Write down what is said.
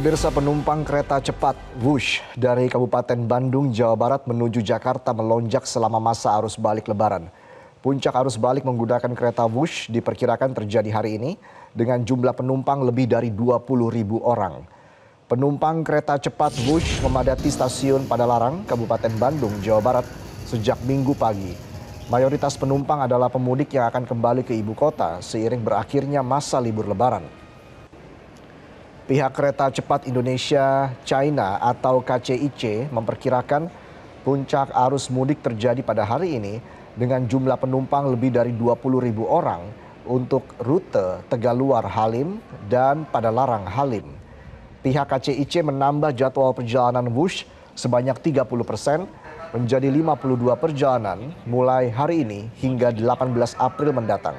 Pemirsa penumpang kereta cepat Wush dari Kabupaten Bandung, Jawa Barat menuju Jakarta melonjak selama masa arus balik lebaran. Puncak arus balik menggunakan kereta Wush diperkirakan terjadi hari ini dengan jumlah penumpang lebih dari 20 ribu orang. Penumpang kereta cepat Wush memadati stasiun Padalarang, Kabupaten Bandung, Jawa Barat sejak minggu pagi. Mayoritas penumpang adalah pemudik yang akan kembali ke ibu kota seiring berakhirnya masa libur lebaran. Pihak Kereta Cepat Indonesia China atau KCIC memperkirakan puncak arus mudik terjadi pada hari ini dengan jumlah penumpang lebih dari 20 ribu orang untuk rute Tegaluar Halim dan pada Larang Halim. Pihak KCIC menambah jadwal perjalanan Wush sebanyak 30 persen menjadi 52 perjalanan mulai hari ini hingga 18 April mendatang.